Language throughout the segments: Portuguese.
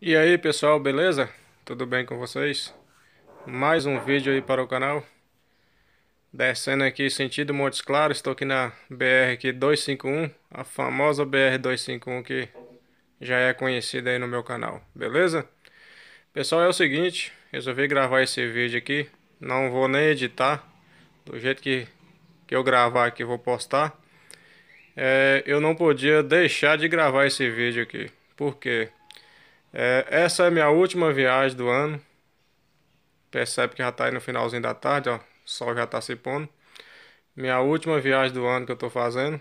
E aí pessoal, beleza? Tudo bem com vocês? Mais um vídeo aí para o canal Descendo aqui sentido Montes Claros, estou aqui na BR 251 A famosa BR 251 que já é conhecida aí no meu canal, beleza? Pessoal, é o seguinte, resolvi gravar esse vídeo aqui Não vou nem editar Do jeito que, que eu gravar aqui vou postar é, Eu não podia deixar de gravar esse vídeo aqui Por quê? É, essa é minha última viagem do ano. Percebe que já está aí no finalzinho da tarde, ó. O sol já está se pondo. Minha última viagem do ano que eu estou fazendo.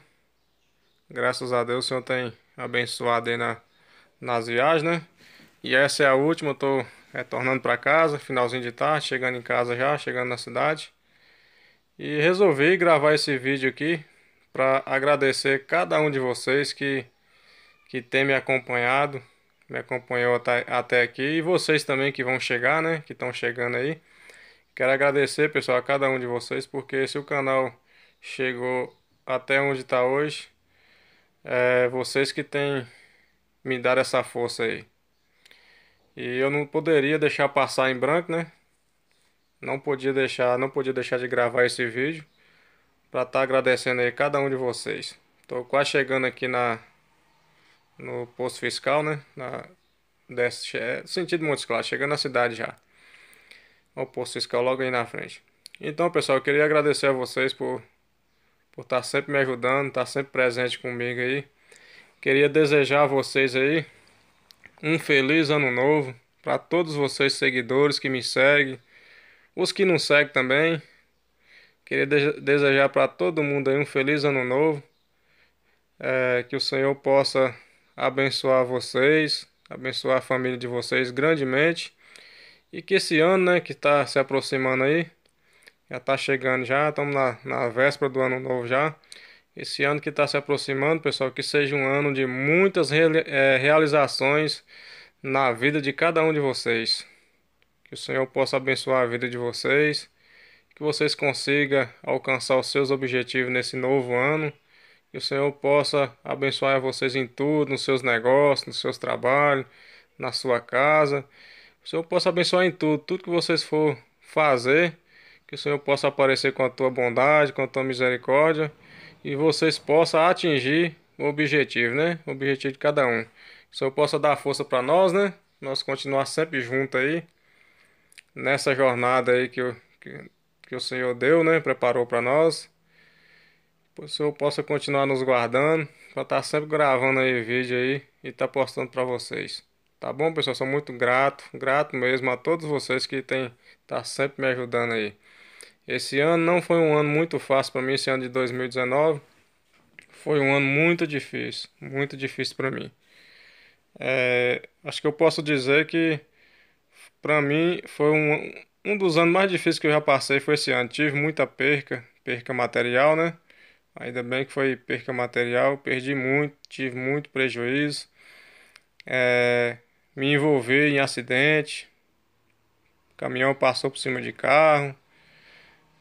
Graças a Deus o Senhor tem abençoado aí na, nas viagens, né? E essa é a última, eu tô retornando para casa, finalzinho de tarde, chegando em casa já, chegando na cidade. E resolvi gravar esse vídeo aqui para agradecer cada um de vocês que, que tem me acompanhado, me né, acompanhou até, até aqui e vocês também que vão chegar, né? Que estão chegando aí. Quero agradecer, pessoal, a cada um de vocês, porque se o canal chegou até onde está hoje, é vocês que têm me dado essa força aí. E eu não poderia deixar passar em branco, né? Não podia deixar, não podia deixar de gravar esse vídeo para estar tá agradecendo aí cada um de vocês. estou quase chegando aqui na no posto fiscal, né? Na, deste sentido Montes Claros, chegando na cidade já. O posto fiscal logo aí na frente. Então, pessoal, eu queria agradecer a vocês por por estar tá sempre me ajudando, estar tá sempre presente comigo aí. Queria desejar a vocês aí um feliz ano novo para todos vocês seguidores que me seguem, os que não seguem também. Queria de desejar para todo mundo aí um feliz ano novo, é, que o Senhor possa abençoar vocês, abençoar a família de vocês grandemente. E que esse ano, né, que está se aproximando aí, já está chegando já, estamos na, na véspera do ano novo já. Esse ano que está se aproximando, pessoal, que seja um ano de muitas re, é, realizações na vida de cada um de vocês. Que o Senhor possa abençoar a vida de vocês, que vocês consigam alcançar os seus objetivos nesse novo ano que o Senhor possa abençoar vocês em tudo, nos seus negócios, nos seus trabalhos, na sua casa. Que o Senhor possa abençoar em tudo, tudo que vocês for fazer. Que o Senhor possa aparecer com a tua bondade, com a tua misericórdia. E vocês possam atingir o objetivo, né? O objetivo de cada um. Que o Senhor possa dar força para nós, né? Nós continuar sempre junto aí. Nessa jornada aí que, eu, que, que o Senhor deu, né? Preparou para nós. O senhor possa continuar nos guardando. Pra estar tá sempre gravando aí vídeo aí e estar tá postando pra vocês. Tá bom, pessoal? Sou muito grato, grato mesmo a todos vocês que tem tá sempre me ajudando aí. Esse ano não foi um ano muito fácil para mim, esse ano de 2019 foi um ano muito difícil, muito difícil para mim. É, acho que eu posso dizer que para mim foi um, um dos anos mais difíceis que eu já passei foi esse ano. Tive muita perca, perca material, né? Ainda bem que foi perca material, perdi muito, tive muito prejuízo. É, me envolvi em acidente, caminhão passou por cima de carro.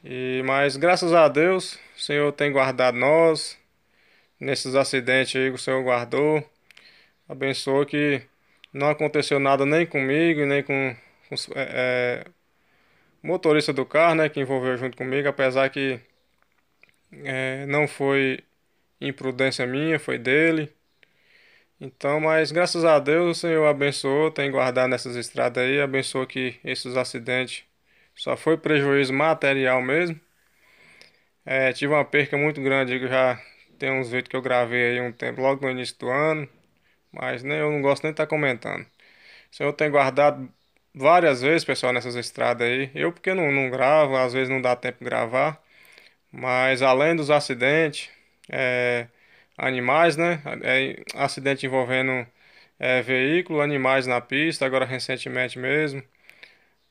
E, mas graças a Deus, o Senhor tem guardado nós. Nesses acidentes aí o Senhor guardou. Abençoou que não aconteceu nada nem comigo, nem com, com é, é motorista do carro, né, que envolveu junto comigo, apesar que é, não foi imprudência minha, foi dele. Então, mas graças a Deus o Senhor abençoou, tem guardado nessas estradas aí, abençoou que esses acidentes só foi prejuízo material mesmo. É, tive uma perca muito grande, que já tem uns vídeos que eu gravei aí um tempo, logo no início do ano, mas nem eu não gosto nem de estar tá comentando. O Senhor tem guardado várias vezes, pessoal, nessas estradas aí. Eu porque não, não gravo, às vezes não dá tempo de gravar. Mas além dos acidentes, é, animais, né? É, acidente envolvendo é, veículo, animais na pista, agora recentemente mesmo.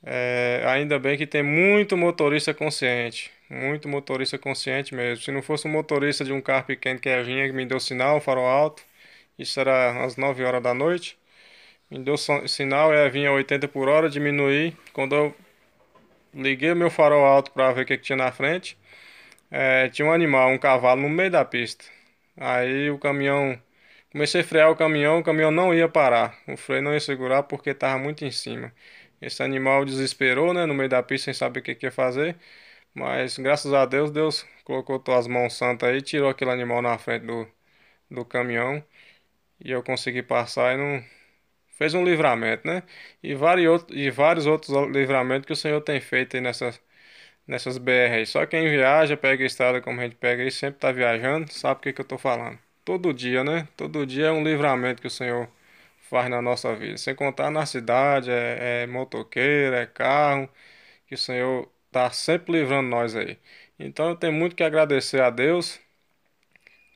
É, ainda bem que tem muito motorista consciente, muito motorista consciente mesmo. Se não fosse um motorista de um carro pequeno que é vinha, que me deu sinal, farol alto, isso era às 9 horas da noite, me deu sinal, eu é, vinha 80 por hora, diminuir. Quando eu liguei o meu farol alto para ver o que, que tinha na frente, é, tinha um animal, um cavalo no meio da pista. Aí o caminhão. Comecei a frear o caminhão, o caminhão não ia parar. O freio não ia segurar porque estava muito em cima. Esse animal desesperou, né? No meio da pista, sem saber o que, que ia fazer. Mas graças a Deus, Deus colocou as mãos santas aí, tirou aquele animal na frente do, do caminhão. E eu consegui passar e não. Fez um livramento, né? E, vários outros livramentos que o Senhor tem feito aí nessas nessas BRs. Só quem viaja, pega estrada como a gente pega aí, sempre tá viajando, sabe o que, que eu tô falando. Todo dia, né? Todo dia é um livramento que o Senhor faz na nossa vida. Sem contar na cidade, é, é é carro, que o Senhor tá sempre livrando nós aí. Então eu tenho muito que agradecer a Deus,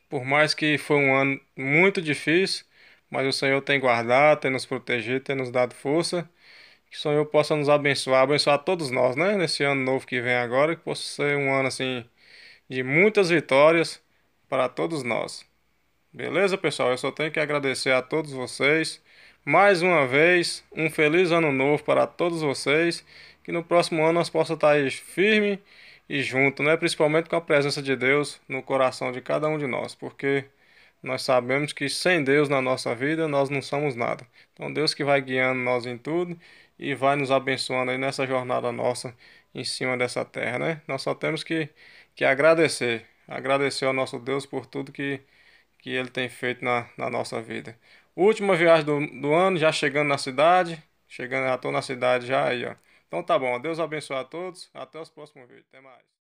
por mais que foi um ano muito difícil, mas o Senhor tem guardado, tem nos protegido, tem nos dado força que o Senhor possa nos abençoar, abençoar todos nós, né? Nesse ano novo que vem agora, que possa ser um ano assim de muitas vitórias para todos nós. Beleza, pessoal? Eu só tenho que agradecer a todos vocês. Mais uma vez, um feliz ano novo para todos vocês. Que no próximo ano nós possamos estar aí firme e junto, né? Principalmente com a presença de Deus no coração de cada um de nós, porque nós sabemos que sem Deus na nossa vida nós não somos nada. Então Deus que vai guiando nós em tudo e vai nos abençoando aí nessa jornada nossa em cima dessa terra, né? Nós só temos que, que agradecer, agradecer ao nosso Deus por tudo que, que Ele tem feito na, na nossa vida. Última viagem do, do ano, já chegando na cidade, chegando, já estou na cidade já aí, ó. Então tá bom, Deus abençoe a todos, até os próximos vídeos, até mais.